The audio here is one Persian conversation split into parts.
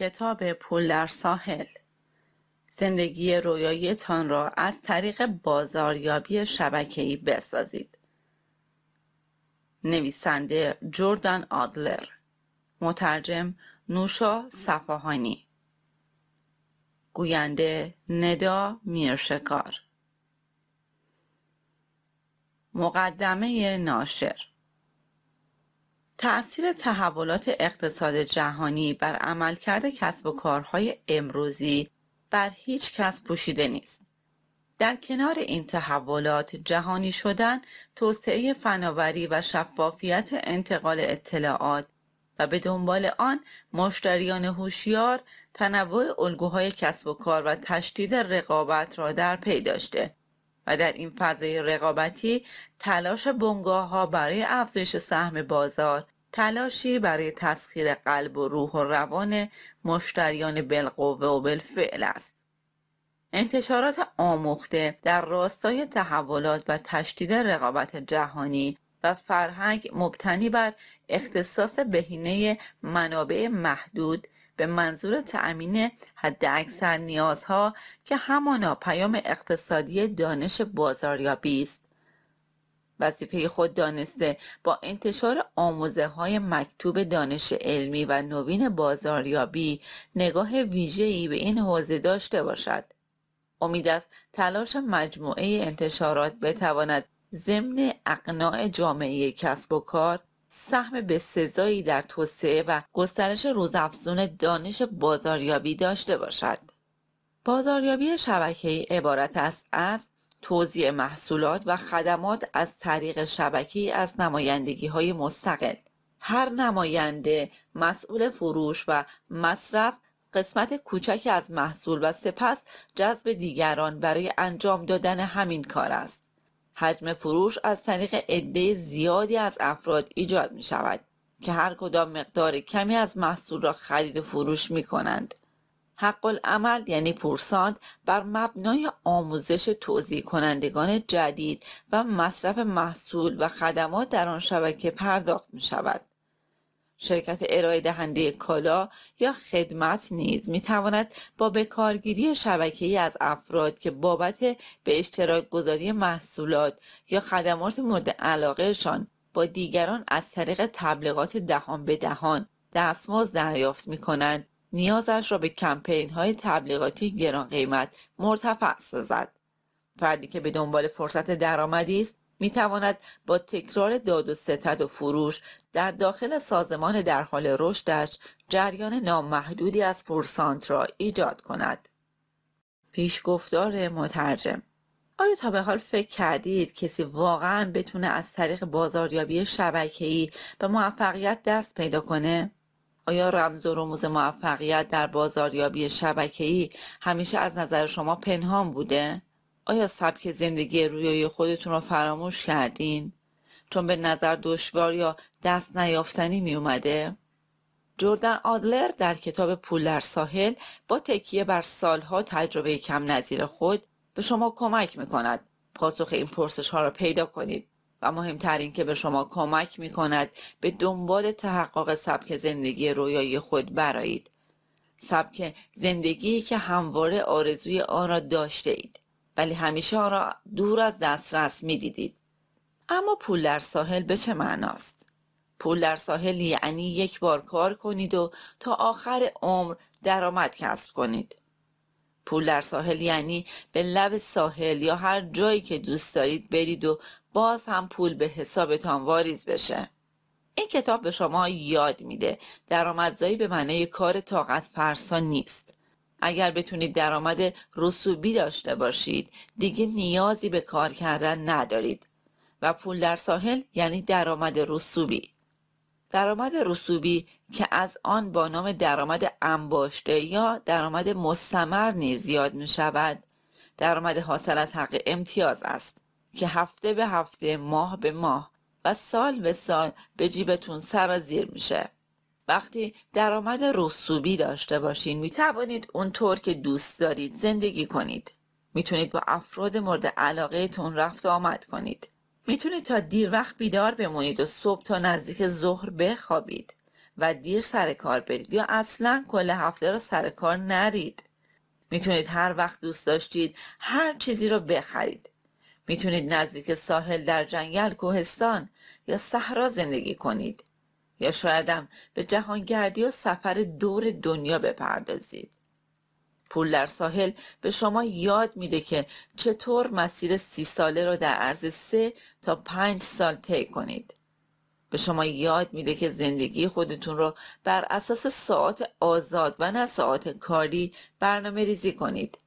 کتاب پول در ساحل زندگی رویاییتان را از طریق بازاریابی شبکه‌ای بسازید نویسنده جوردن آدلر مترجم نوشا صفاهانی گوینده ندا میرشکار مقدمه ناشر تأثیر تحولات اقتصاد جهانی بر عملکرد کسب و کارهای امروزی بر هیچ کس پوشیده نیست. در کنار این تحولات جهانی شدن، توسعه فناوری و شفافیت انتقال اطلاعات و به دنبال آن مشتریان هوشیار تنوع الگوهای کسب و کار و تشدید رقابت را در پی داشته و در این فضای رقابتی تلاش بنگاه ها برای افزایش سهم بازار تلاشی برای تسخیر قلب و روح و روان مشتریان بالقوه و بالفعل است انتشارات آموخته در راستای تحولات و تشدید رقابت جهانی و فرهنگ مبتنی بر اختصاص بهینه منابع محدود به منظور تأمین حداکثر نیازها که همانا پیام اقتصادی دانش بازاریابی است وظیفه خود دانسته با انتشار آموزه های مکتوب دانش علمی و نوین بازاریابی نگاه ویژه‌ای به این حوزه داشته باشد. امید است تلاش مجموعه انتشارات بتواند ضمن اقناع جامعه کسب و کار سهم به سزایی در توسعه و گسترش روزافزون دانش بازاریابی داشته باشد. بازاریابی شبکه‌ای عبارت است از توزیع محصولات و خدمات از طریق شبکی از نمایندگی های مستقل هر نماینده مسئول فروش و مصرف قسمت کوچکی از محصول و سپس جذب دیگران برای انجام دادن همین کار است حجم فروش از طریق عده زیادی از افراد ایجاد می شود که هر کدام مقدار کمی از محصول را خرید و فروش می کنند حق العمل یعنی پورساند بر مبنای آموزش توضیح کنندگان جدید و مصرف محصول و خدمات در آن شبکه پرداخت می شود. شرکت ارائه دهنده کالا یا خدمت نیز می تواند با بکارگیری شبکه ای از افراد که بابت به اشتراک گذاری محصولات یا خدمات مورد علاقهشان با دیگران از طریق تبلیغات دهان به دهان دستمزد دریافت می کنند نیازش را به کمپین های تبلیغاتی گران قیمت مرتفع سازد فردی که به دنبال فرصت درآمدی است می تواند با تکرار داد و ستد و فروش در داخل سازمان در حال رشدش جریان نامحدودی از فرسانت را ایجاد کند. پیشگفتار مترجم آیا تا به حال فکر کردید کسی واقعا بتونه از طریق بازاریابی شبکه‌ای به موفقیت دست پیدا کنه؟ آیا رمز و رموز موفقیت در بازاریابی شبکه‌ای همیشه از نظر شما پنهان بوده؟ آیا سبک زندگی رویای خودتون رو فراموش کردین؟ چون به نظر دشوار یا دست نیافتنی می اومده؟ جوردن آدلر در کتاب پول در ساحل با تکیه بر سالها تجربه کم نظیر خود به شما کمک میکند. پاسخ این پرسش ها را پیدا کنید و مهمتر که به شما کمک می کند به دنبال تحقق سبک زندگی رویای خود برایید. سبک زندگی که همواره آرزوی آن را داشته اید ولی همیشه آن را دور از دسترس می دیدید. اما پول در ساحل به چه معناست؟ پول در ساحل یعنی یک بار کار کنید و تا آخر عمر درآمد کسب کنید. پول در ساحل یعنی به لب ساحل یا هر جایی که دوست دارید برید و باز هم پول به حسابتان واریز بشه این کتاب به شما یاد میده درآمدزایی به معنای کار طاقت فرسا نیست اگر بتونید درآمد رسوبی داشته باشید دیگه نیازی به کار کردن ندارید و پول در ساحل یعنی درآمد رسوبی درآمد رسوبی که از آن با نام درآمد انباشته یا درآمد مستمر نیز یاد می شود درآمد حاصل از حق امتیاز است که هفته به هفته ماه به ماه و سال به سال به جیبتون سر زیر میشه وقتی درآمد رسوبی داشته باشین می توانید اونطور که دوست دارید زندگی کنید میتونید با افراد مورد علاقه تون رفت آمد کنید میتونید تا دیر وقت بیدار بمونید و صبح تا نزدیک ظهر بخوابید و دیر سر کار برید یا اصلا کل هفته رو سر کار نرید میتونید هر وقت دوست داشتید هر چیزی رو بخرید میتونید نزدیک ساحل در جنگل کوهستان یا صحرا زندگی کنید یا شایدم به جهانگردی و سفر دور دنیا بپردازید پول در ساحل به شما یاد میده که چطور مسیر سی ساله را در عرض سه تا پنج سال طی کنید. به شما یاد میده که زندگی خودتون رو بر اساس ساعت آزاد و نه ساعت کاری برنامه ریزی کنید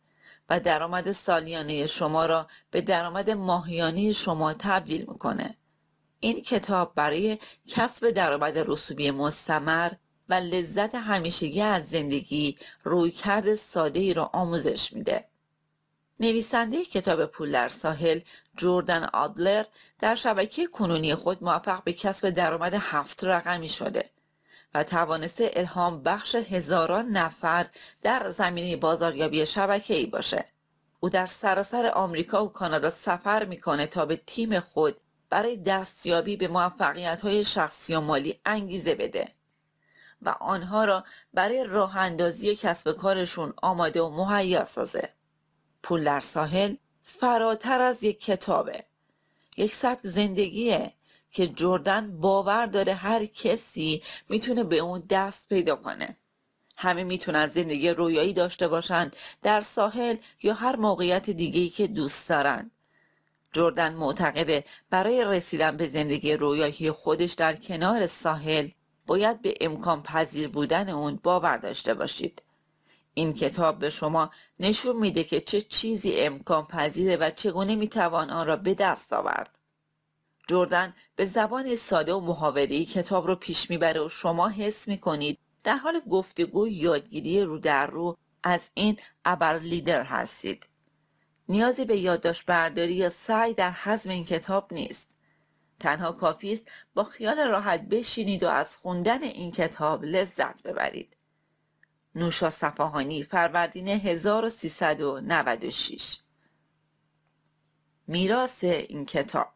و درآمد سالیانه شما را به درآمد ماهیانه شما تبدیل میکنه. این کتاب برای کسب درآمد رسوبی مستمر و لذت همیشگی از زندگی رویکرد ساده ای را آموزش میده. نویسنده کتاب پول در ساحل جوردن آدلر در شبکه کنونی خود موفق به کسب درآمد هفت رقمی شده و توانسته الهام بخش هزاران نفر در زمینه بازاریابی شبکه ای باشه. او در سراسر آمریکا و کانادا سفر میکنه تا به تیم خود برای دستیابی به موفقیت های شخصی و مالی انگیزه بده. و آنها را برای راه کسب کارشون آماده و مهیا سازه پول در ساحل فراتر از یک کتابه یک سبک زندگیه که جردن باور داره هر کسی میتونه به اون دست پیدا کنه همه میتونن زندگی رویایی داشته باشند در ساحل یا هر موقعیت دیگهی که دوست دارند جردن معتقده برای رسیدن به زندگی رویایی خودش در کنار ساحل باید به امکان پذیر بودن اون باور داشته باشید این کتاب به شما نشون میده که چه چیزی امکان پذیره و چگونه میتوان آن را به دست آورد جردن به زبان ساده و محاوری کتاب رو پیش میبره و شما حس میکنید در حال گفتگو یادگیری رو در رو از این ابر لیدر هستید نیازی به یادداشت برداری یا سعی در حزم این کتاب نیست تنها کافی است با خیال راحت بشینید و از خوندن این کتاب لذت ببرید نوشا صفاهانی فروردین 1396 میراث این کتاب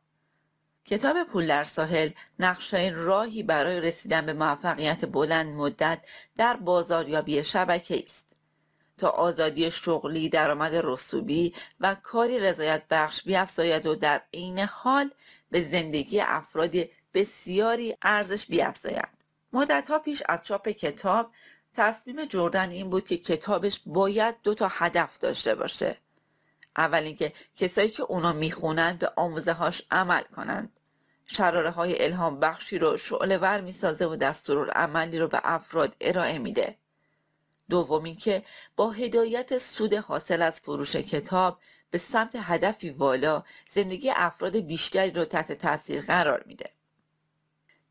کتاب پول در ساحل نقشه راهی برای رسیدن به موفقیت بلند مدت در بازاریابی شبکه است تا آزادی شغلی درآمد رسوبی و کاری رضایت بخش بیافزاید و در عین حال به زندگی افراد بسیاری ارزش بیافزاید مدتها پیش از چاپ کتاب تصمیم جردن این بود که کتابش باید دو تا هدف داشته باشه اول اینکه کسایی که اونا میخونند به آموزه هاش عمل کنند شراره های الهام بخشی رو شعله ور میسازه و دستورالعملی رو به افراد ارائه میده دوم که با هدایت سود حاصل از فروش کتاب به سمت هدفی والا زندگی افراد بیشتری رو تحت تاثیر قرار میده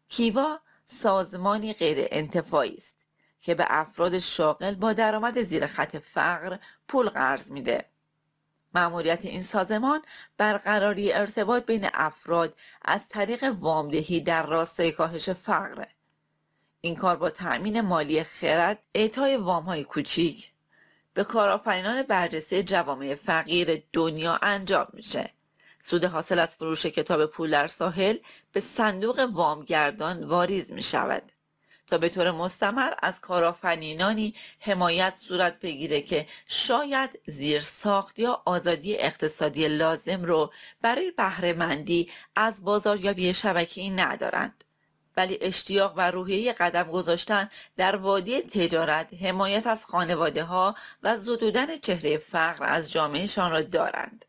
کیوا سازمانی غیر انتفاعی است که به افراد شاغل با درآمد زیر خط فقر پول قرض میده مأموریت این سازمان برقراری ارتباط بین افراد از طریق وامدهی در راستای کاهش فقره این کار با تأمین مالی خرد اعطای های کوچیک به کارآفرینان برجسته جوامع فقیر دنیا انجام میشه سود حاصل از فروش کتاب پول در ساحل به صندوق وامگردان واریز می شود تا به طور مستمر از کارافنینانی حمایت صورت بگیره که شاید زیر ساخت یا آزادی اقتصادی لازم رو برای بهرهمندی از بازار بازاریابی شبکی ندارند. ولی اشتیاق و روحیه قدم گذاشتن در وادی تجارت حمایت از خانواده ها و زدودن چهره فقر از جامعهشان را دارند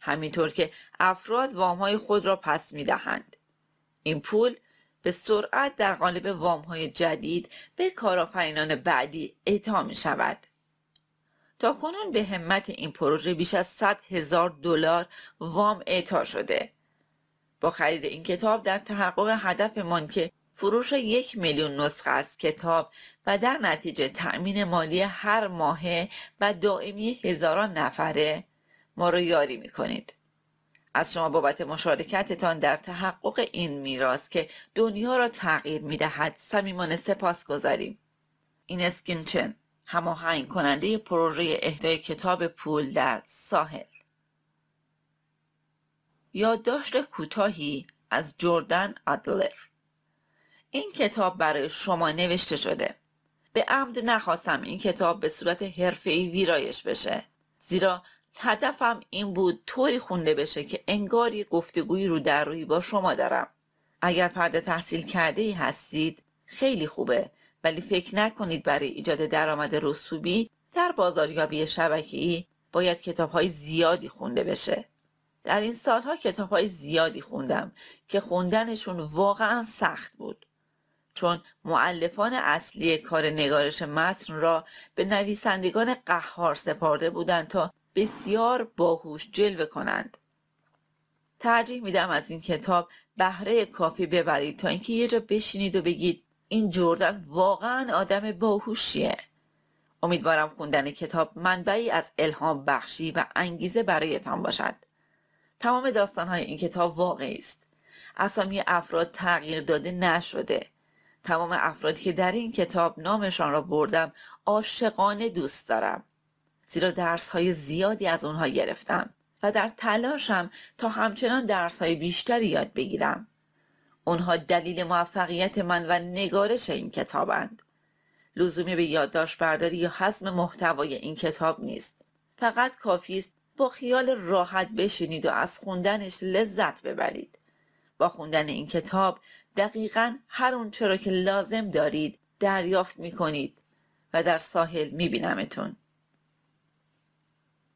همینطور که افراد های خود را پس می دهند. این پول به سرعت در قالب های جدید به کارآفرینان بعدی اعطا می شود. تا کنون به همت این پروژه بیش از 100 هزار دلار وام اعطا شده. با خرید این کتاب در تحقق هدفمان که فروش یک میلیون نسخه از کتاب و در نتیجه تأمین مالی هر ماهه و دائمی هزاران نفره ما رو یاری میکنید از شما بابت مشارکتتان در تحقق این میراث که دنیا را تغییر میدهد صمیمانه سپاس گذاریم این اسکینچن هماهنگ کننده پروژه اهدای کتاب پول در ساحل یادداشت کوتاهی از جردن ادلر این کتاب برای شما نوشته شده به عمد نخواستم این کتاب به صورت حرفه‌ای ویرایش بشه زیرا هدفم این بود طوری خونده بشه که انگار یه گفتگویی رو در روی با شما دارم اگر فرد تحصیل کرده ای هستید خیلی خوبه ولی فکر نکنید برای ایجاد درآمد رسوبی در بازاریابی شبکه‌ای باید کتاب‌های زیادی خونده بشه در این سالها کتاب های زیادی خوندم که خوندنشون واقعا سخت بود چون معلفان اصلی کار نگارش متن را به نویسندگان قهار سپارده بودند تا بسیار باهوش جلوه کنند ترجیح میدم از این کتاب بهره کافی ببرید تا اینکه یه جا بشینید و بگید این جردن واقعا آدم باهوشیه امیدوارم خوندن کتاب منبعی از الهام بخشی و انگیزه برایتان باشد تمام های این کتاب واقعی است اسامی افراد تغییر داده نشده تمام افرادی که در این کتاب نامشان را بردم عاشقانه دوست دارم زیرا درس های زیادی از آنها گرفتم و در تلاشم تا همچنان درس های بیشتری یاد بگیرم آنها دلیل موفقیت من و نگارش این کتابند لزومی به یادداشت برداری یا حزم محتوای این کتاب نیست فقط کافی است با خیال راحت بشینید و از خوندنش لذت ببرید با خوندن این کتاب دقیقا هر اون را که لازم دارید دریافت می کنید و در ساحل می اتون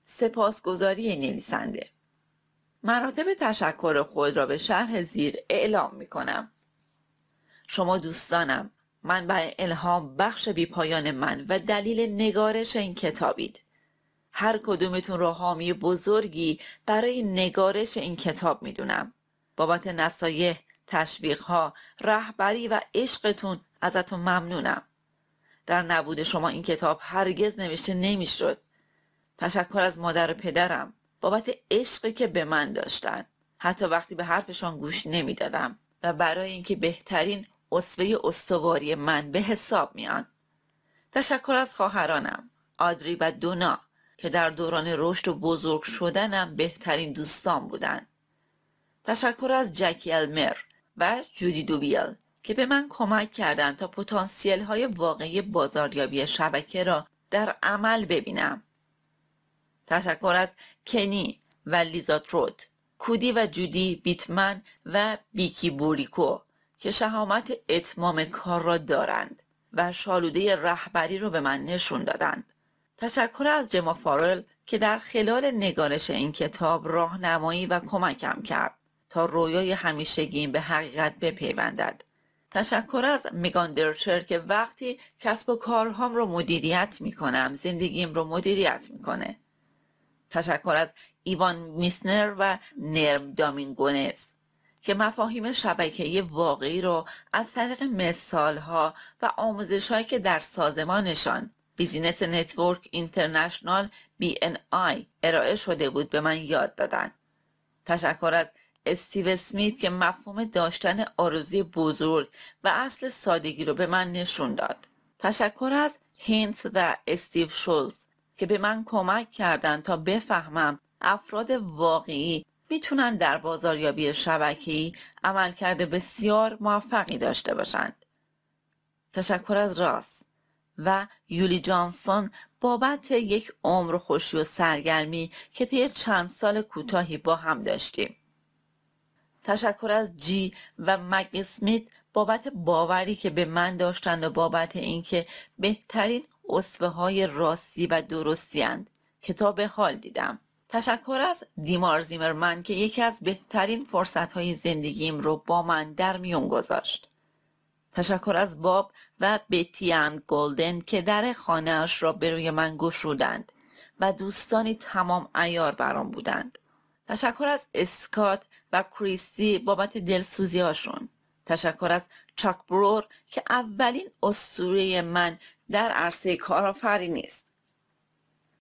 سپاسگزاری نویسنده مراتب تشکر خود را به شرح زیر اعلام می کنم شما دوستانم من به الهام بخش بیپایان من و دلیل نگارش این کتابید هر کدومتون رو حامی بزرگی برای نگارش این کتاب میدونم بابت نصایح تشویقها رهبری و عشقتون ازتون ممنونم در نبود شما این کتاب هرگز نوشته نمیشد تشکر از مادر و پدرم بابت عشقی که به من داشتن حتی وقتی به حرفشان گوش نمیدادم و برای اینکه بهترین اسوه استواری من به حساب میان تشکر از خواهرانم آدری و دونا که در دوران رشد و بزرگ شدنم بهترین دوستان بودند. تشکر از جکی المر و جودی دوبیل که به من کمک کردند تا پتانسیل های واقعی بازاریابی شبکه را در عمل ببینم. تشکر از کنی و لیزا تروت، کودی و جودی بیتمن و بیکی بوریکو که شهامت اتمام کار را دارند و شالوده رهبری را به من نشون دادند. تشکر از جما فارل که در خلال نگارش این کتاب راهنمایی و کمکم کرد تا رویای همیشگیم به حقیقت بپیوندد تشکر از میگان درچر که وقتی کسب و کارهام رو مدیریت میکنم زندگیم رو مدیریت میکنه تشکر از ایوان میسنر و نرم دامینگونز که مفاهیم شبکه واقعی رو از طریق ها و آموزشهایی که در سازمانشان بیزینس نتورک اینترنشنال BNI ارائه شده بود به من یاد دادن تشکر از استیو سمیت که مفهوم داشتن آرزوی بزرگ و اصل سادگی رو به من نشون داد تشکر از هینز و استیو شولز که به من کمک کردند تا بفهمم افراد واقعی میتونن در بازاریابی عمل عملکرد بسیار موفقی داشته باشند. تشکر از راست. و یولی جانسون بابت یک عمر خوشی و سرگرمی که طی چند سال کوتاهی با هم داشتیم تشکر از جی و مگ اسمیت بابت باوری که به من داشتند و بابت اینکه بهترین اصفه های راستی و درستی اند کتاب حال دیدم تشکر از دیمار زیمرمن که یکی از بهترین فرصت های زندگیم رو با من در میون گذاشت تشکر از باب و بیتی گلدن که در اش را به روی من گشودند و دوستانی تمام ایار برام بودند تشکر از اسکات و کریستی بابت دلسوزی هاشون تشکر از چاک برور که اولین اسطوره من در عرصه کارآفرینی است